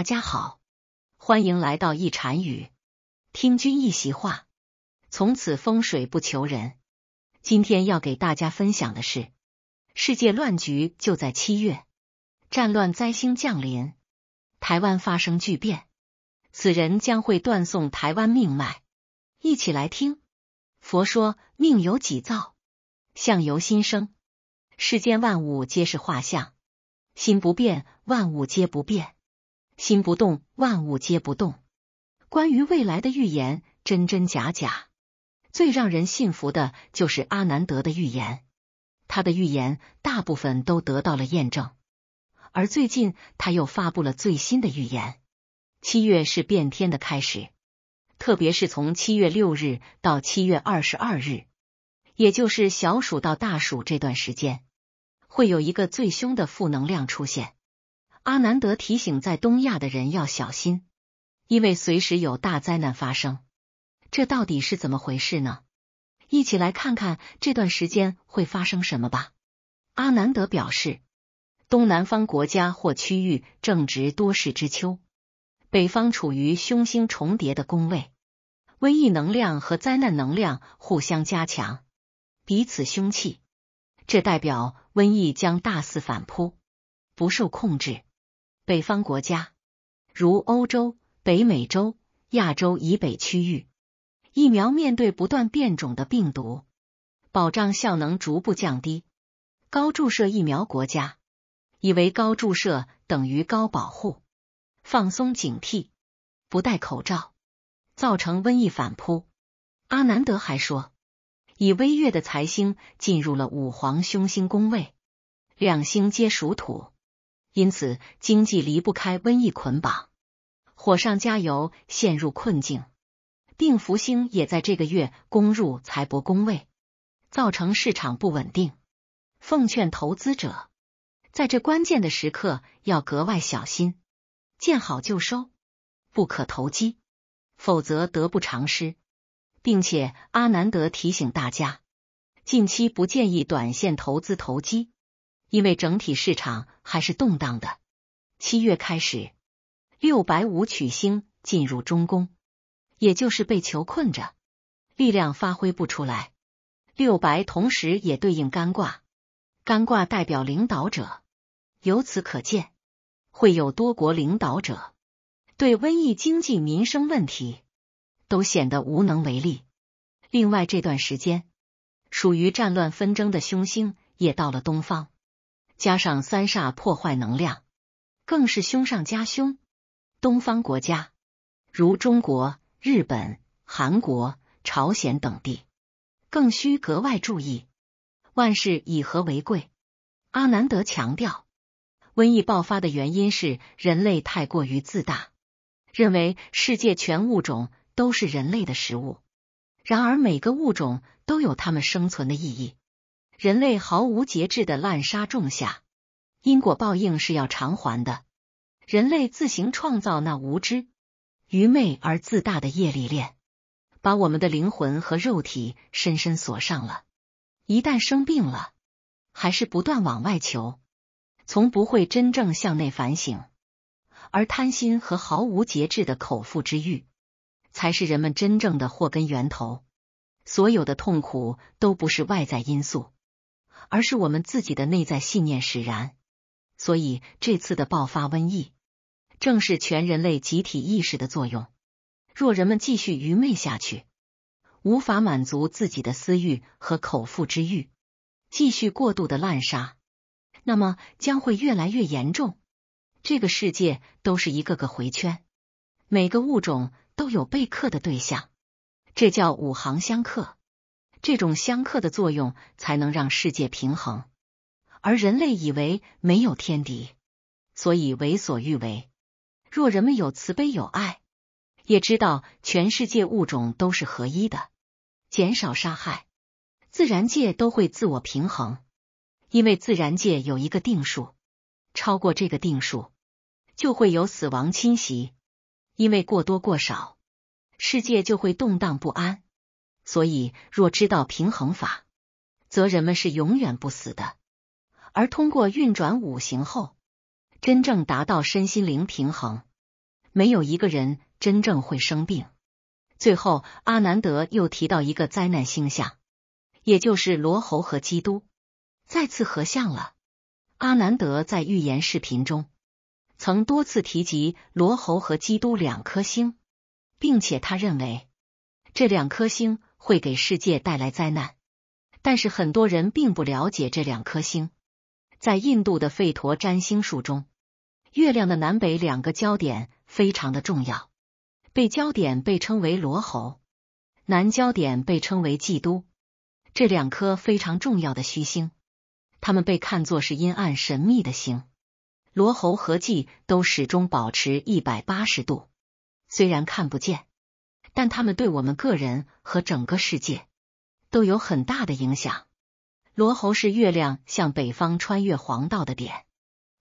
大家好，欢迎来到一禅语。听君一席话，从此风水不求人。今天要给大家分享的是：世界乱局就在七月，战乱灾星降临，台湾发生巨变。此人将会断送台湾命脉。一起来听佛说：命由己造，相由心生。世间万物皆是画像，心不变，万物皆不变。心不动，万物皆不动。关于未来的预言，真真假假。最让人信服的就是阿南德的预言，他的预言大部分都得到了验证。而最近，他又发布了最新的预言：七月是变天的开始，特别是从七月六日到七月二十二日，也就是小暑到大暑这段时间，会有一个最凶的负能量出现。阿南德提醒在东亚的人要小心，因为随时有大灾难发生。这到底是怎么回事呢？一起来看看这段时间会发生什么吧。阿南德表示，东南方国家或区域正值多事之秋，北方处于凶星重叠的宫位，瘟疫能量和灾难能量互相加强，彼此凶气。这代表瘟疫将大肆反扑，不受控制。北方国家，如欧洲、北美洲、亚洲以北区域，疫苗面对不断变种的病毒，保障效能逐步降低。高注射疫苗国家以为高注射等于高保护，放松警惕，不戴口罩，造成瘟疫反扑。阿南德还说，以微弱的财星进入了五皇凶星宫位，两星皆属土。因此，经济离不开瘟疫捆绑，火上加油，陷入困境。定福星也在这个月攻入财帛宫位，造成市场不稳定。奉劝投资者，在这关键的时刻要格外小心，见好就收，不可投机，否则得不偿失。并且，阿南德提醒大家，近期不建议短线投资投机。因为整体市场还是动荡的，七月开始，六白五曲星进入中宫，也就是被囚困着，力量发挥不出来。六白同时也对应干卦，干卦代表领导者，由此可见，会有多国领导者对瘟疫、经济、民生问题都显得无能为力。另外这段时间属于战乱纷争的凶星也到了东方。加上三煞破坏能量，更是凶上加凶。东方国家如中国、日本、韩国、朝鲜等地，更需格外注意。万事以和为贵。阿南德强调，瘟疫爆发的原因是人类太过于自大，认为世界全物种都是人类的食物。然而，每个物种都有它们生存的意义。人类毫无节制的滥杀种下因果报应是要偿还的。人类自行创造那无知、愚昧而自大的业力链，把我们的灵魂和肉体深深锁上了。一旦生病了，还是不断往外求，从不会真正向内反省。而贪心和毫无节制的口腹之欲，才是人们真正的祸根源头。所有的痛苦都不是外在因素。而是我们自己的内在信念使然，所以这次的爆发瘟疫正是全人类集体意识的作用。若人们继续愚昧下去，无法满足自己的私欲和口腹之欲，继续过度的滥杀，那么将会越来越严重。这个世界都是一个个回圈，每个物种都有被克的对象，这叫五行相克。这种相克的作用，才能让世界平衡。而人类以为没有天敌，所以为所欲为。若人们有慈悲有爱，也知道全世界物种都是合一的，减少杀害，自然界都会自我平衡。因为自然界有一个定数，超过这个定数，就会有死亡侵袭。因为过多过少，世界就会动荡不安。所以，若知道平衡法，则人们是永远不死的。而通过运转五行后，真正达到身心灵平衡，没有一个人真正会生病。最后，阿南德又提到一个灾难星象，也就是罗侯和基督再次合相了。阿南德在预言视频中曾多次提及罗侯和基督两颗星，并且他认为这两颗星。会给世界带来灾难，但是很多人并不了解这两颗星。在印度的吠陀占星术中，月亮的南北两个焦点非常的重要，北焦点被称为罗喉，南焦点被称为祭都。这两颗非常重要的虚星，它们被看作是阴暗神秘的星。罗喉和祭都始终保持一百八十度，虽然看不见。但他们对我们个人和整个世界都有很大的影响。罗喉是月亮向北方穿越黄道的点，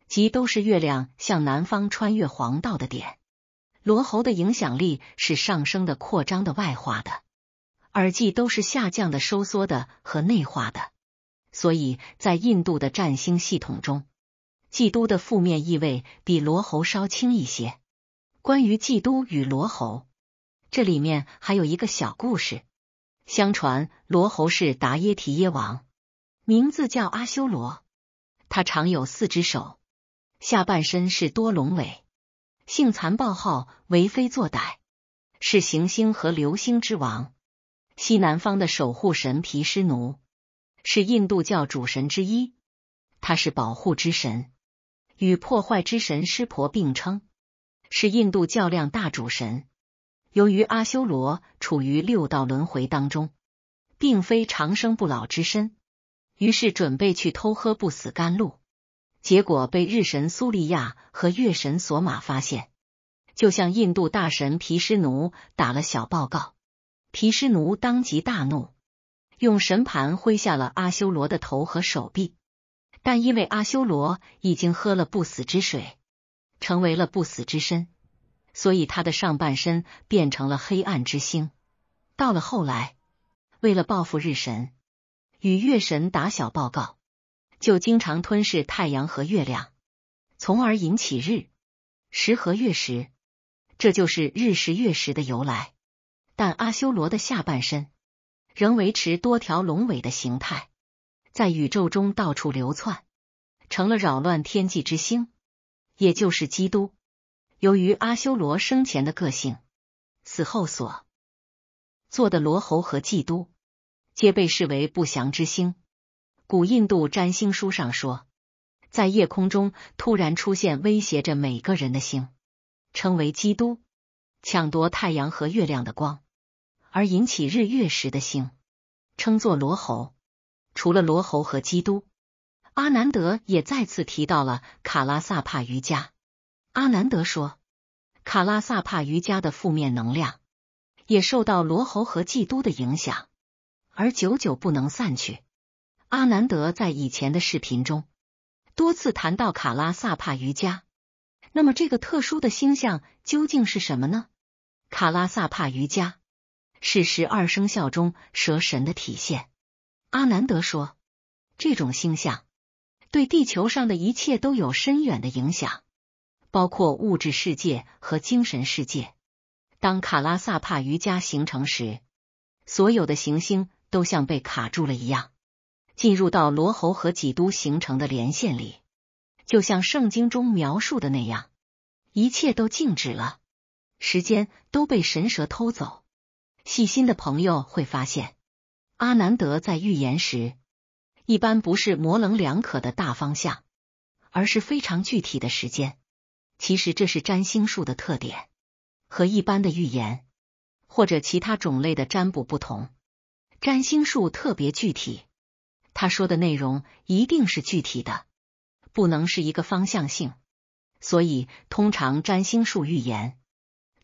即都是月亮向南方穿越黄道的点。罗喉的影响力是上升的、扩张的、外化的；而季都是下降的、收缩的和内化的。所以在印度的占星系统中，季都的负面意味比罗喉稍轻一些。关于季都与罗喉。这里面还有一个小故事。相传罗侯是达耶提耶王，名字叫阿修罗，他常有四只手，下半身是多龙尾，性残暴，好为非作歹，是行星和流星之王，西南方的守护神毗湿奴是印度教主神之一，他是保护之神，与破坏之神湿婆并称，是印度教量大主神。由于阿修罗处于六道轮回当中，并非长生不老之身，于是准备去偷喝不死甘露，结果被日神苏利亚和月神索玛发现，就向印度大神毗湿奴打了小报告。毗湿奴当即大怒，用神盘挥下了阿修罗的头和手臂，但因为阿修罗已经喝了不死之水，成为了不死之身。所以，他的上半身变成了黑暗之星。到了后来，为了报复日神与月神打小报告，就经常吞噬太阳和月亮，从而引起日食和月食，这就是日食月食的由来。但阿修罗的下半身仍维持多条龙尾的形态，在宇宙中到处流窜，成了扰乱天际之星，也就是基督。由于阿修罗生前的个性，死后所做的罗侯和基督皆被视为不祥之星。古印度占星书上说，在夜空中突然出现威胁着每个人的星，称为基督；抢夺太阳和月亮的光而引起日月食的星，称作罗侯。除了罗侯和基督，阿南德也再次提到了卡拉萨帕瑜伽。阿南德说：“卡拉萨帕瑜伽的负面能量也受到罗侯和基督的影响，而久久不能散去。”阿南德在以前的视频中多次谈到卡拉萨帕瑜伽。那么，这个特殊的星象究竟是什么呢？卡拉萨帕瑜伽是十二生肖中蛇神的体现。阿南德说：“这种星象对地球上的一切都有深远的影响。”包括物质世界和精神世界。当卡拉萨帕瑜伽形成时，所有的行星都像被卡住了一样，进入到罗喉和几都形成的连线里，就像圣经中描述的那样，一切都静止了，时间都被神蛇偷走。细心的朋友会发现，阿南德在预言时，一般不是模棱两可的大方向，而是非常具体的时间。其实这是占星术的特点，和一般的预言或者其他种类的占卜不同。占星术特别具体，他说的内容一定是具体的，不能是一个方向性。所以，通常占星术预言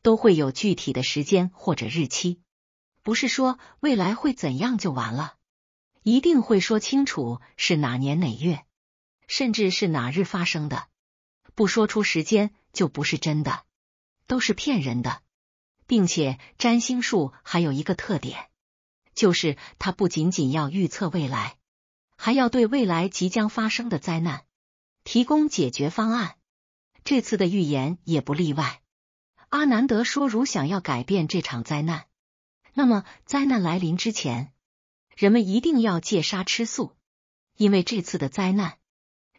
都会有具体的时间或者日期，不是说未来会怎样就完了，一定会说清楚是哪年哪月，甚至是哪日发生的。不说出时间就不是真的，都是骗人的。并且占星术还有一个特点，就是它不仅仅要预测未来，还要对未来即将发生的灾难提供解决方案。这次的预言也不例外。阿南德说，如想要改变这场灾难，那么灾难来临之前，人们一定要戒杀吃素，因为这次的灾难。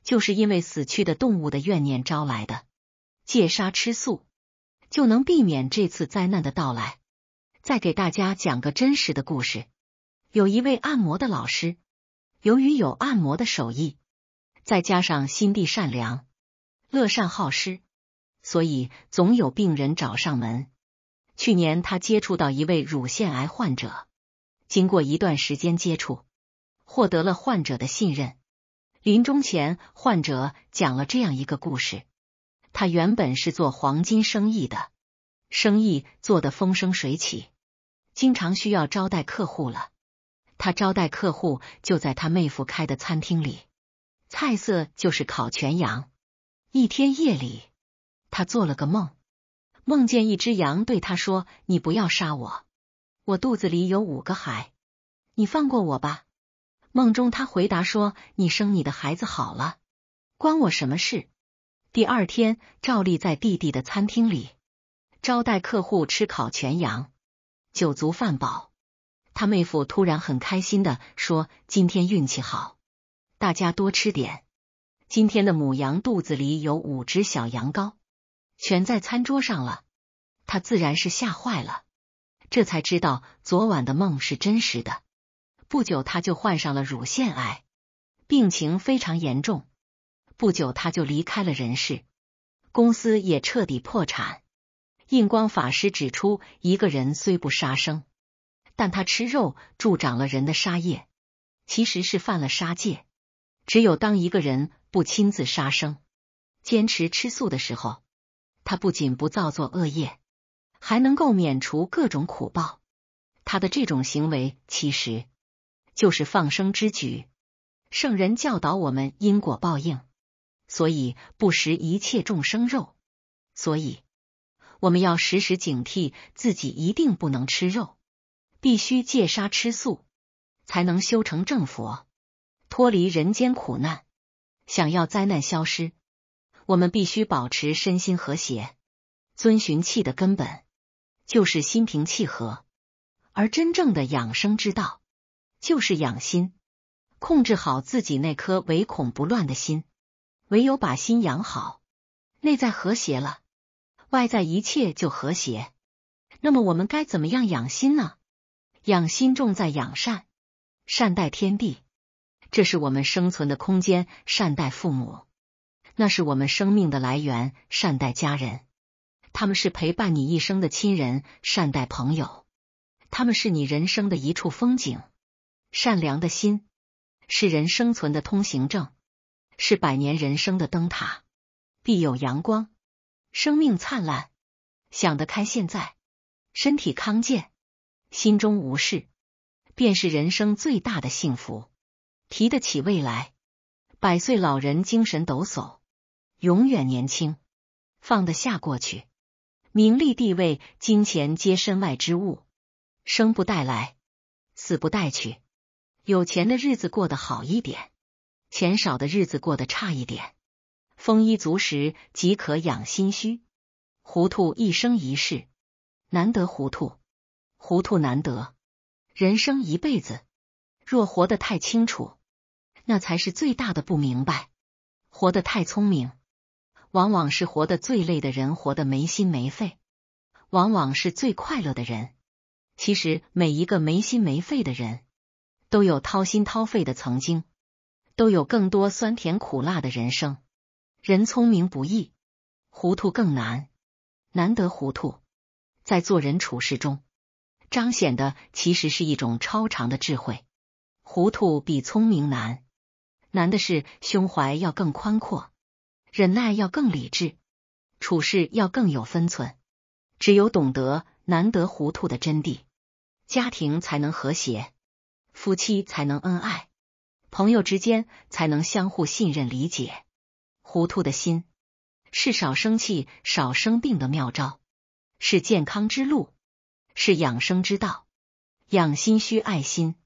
就是因为死去的动物的怨念招来的，戒杀吃素就能避免这次灾难的到来。再给大家讲个真实的故事：有一位按摩的老师，由于有按摩的手艺，再加上心地善良、乐善好施，所以总有病人找上门。去年他接触到一位乳腺癌患者，经过一段时间接触，获得了患者的信任。临终前，患者讲了这样一个故事：他原本是做黄金生意的，生意做得风生水起，经常需要招待客户了。他招待客户就在他妹夫开的餐厅里，菜色就是烤全羊。一天夜里，他做了个梦，梦见一只羊对他说：“你不要杀我，我肚子里有五个孩，你放过我吧。”梦中，他回答说：“你生你的孩子好了，关我什么事？”第二天，照例在弟弟的餐厅里招待客户吃烤全羊，酒足饭饱。他妹夫突然很开心的说：“今天运气好，大家多吃点。今天的母羊肚子里有五只小羊羔，全在餐桌上了。”他自然是吓坏了，这才知道昨晚的梦是真实的。不久，他就患上了乳腺癌，病情非常严重。不久，他就离开了人世，公司也彻底破产。印光法师指出，一个人虽不杀生，但他吃肉助长了人的杀业，其实是犯了杀戒。只有当一个人不亲自杀生，坚持吃素的时候，他不仅不造作恶业，还能够免除各种苦报。他的这种行为其实。就是放生之举，圣人教导我们因果报应，所以不食一切众生肉，所以我们要时时警惕自己，一定不能吃肉，必须戒杀吃素，才能修成正佛，脱离人间苦难。想要灾难消失，我们必须保持身心和谐，遵循气的根本，就是心平气和，而真正的养生之道。就是养心，控制好自己那颗唯恐不乱的心。唯有把心养好，内在和谐了，外在一切就和谐。那么我们该怎么样养心呢？养心重在养善，善待天地，这是我们生存的空间；善待父母，那是我们生命的来源；善待家人，他们是陪伴你一生的亲人；善待朋友，他们是你人生的一处风景。善良的心是人生存的通行证，是百年人生的灯塔，必有阳光，生命灿烂。想得开，现在身体康健，心中无事，便是人生最大的幸福。提得起未来，百岁老人精神抖擞，永远年轻。放得下过去，名利地位、金钱皆身外之物，生不带来，死不带去。有钱的日子过得好一点，钱少的日子过得差一点，丰衣足食即可养心虚，糊涂一生一世难得糊涂，糊涂难得，人生一辈子，若活得太清楚，那才是最大的不明白；活得太聪明，往往是活得最累的人，活得没心没肺，往往是最快乐的人。其实每一个没心没肺的人。都有掏心掏肺的曾经，都有更多酸甜苦辣的人生。人聪明不易，糊涂更难。难得糊涂，在做人处事中彰显的其实是一种超长的智慧。糊涂比聪明难，难的是胸怀要更宽阔，忍耐要更理智，处事要更有分寸。只有懂得难得糊涂的真谛，家庭才能和谐。夫妻才能恩爱，朋友之间才能相互信任、理解。糊涂的心是少生气、少生病的妙招，是健康之路，是养生之道。养心需爱心，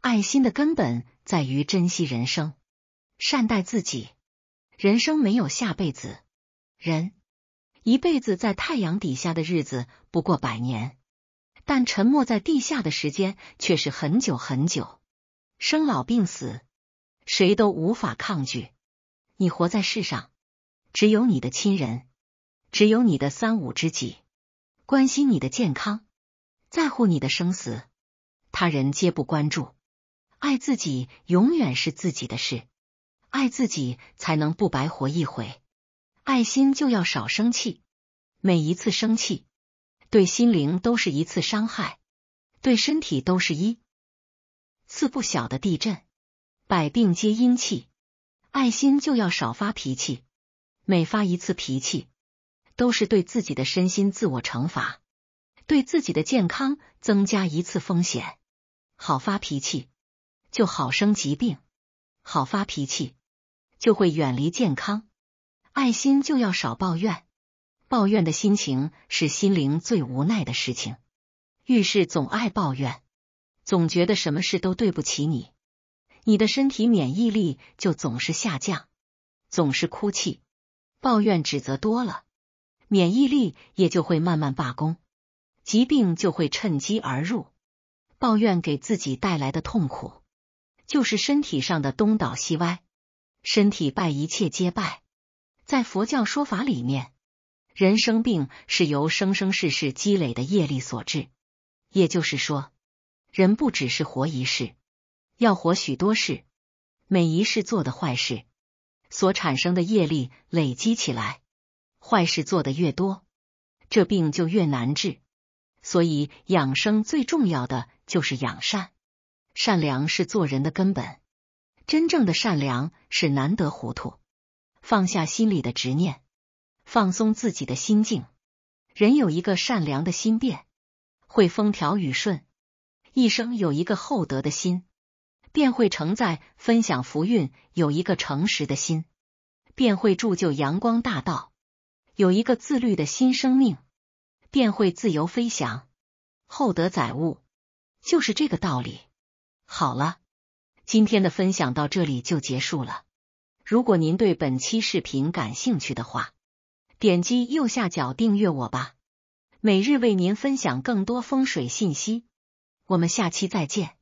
爱心的根本在于珍惜人生，善待自己。人生没有下辈子，人一辈子在太阳底下的日子不过百年。但沉没在地下的时间却是很久很久。生老病死，谁都无法抗拒。你活在世上，只有你的亲人，只有你的三五知己，关心你的健康，在乎你的生死，他人皆不关注。爱自己永远是自己的事，爱自己才能不白活一回。爱心就要少生气，每一次生气。对心灵都是一次伤害，对身体都是一次不小的地震。百病皆阴气，爱心就要少发脾气。每发一次脾气，都是对自己的身心自我惩罚，对自己的健康增加一次风险。好发脾气，就好生疾病；好发脾气，就会远离健康。爱心就要少抱怨。抱怨的心情是心灵最无奈的事情。遇事总爱抱怨，总觉得什么事都对不起你，你的身体免疫力就总是下降，总是哭泣、抱怨、指责多了，免疫力也就会慢慢罢工，疾病就会趁机而入。抱怨给自己带来的痛苦，就是身体上的东倒西歪，身体败，一切皆败。在佛教说法里面。人生病是由生生世世积累的业力所致，也就是说，人不只是活一世，要活许多世。每一世做的坏事，所产生的业力累积起来，坏事做的越多，这病就越难治。所以，养生最重要的就是养善，善良是做人的根本。真正的善良是难得糊涂，放下心里的执念。放松自己的心境，人有一个善良的心便会风调雨顺；一生有一个厚德的心便会承载分享福运；有一个诚实的心便会铸就阳光大道；有一个自律的新生命便会自由飞翔。厚德载物，就是这个道理。好了，今天的分享到这里就结束了。如果您对本期视频感兴趣的话，点击右下角订阅我吧，每日为您分享更多风水信息。我们下期再见。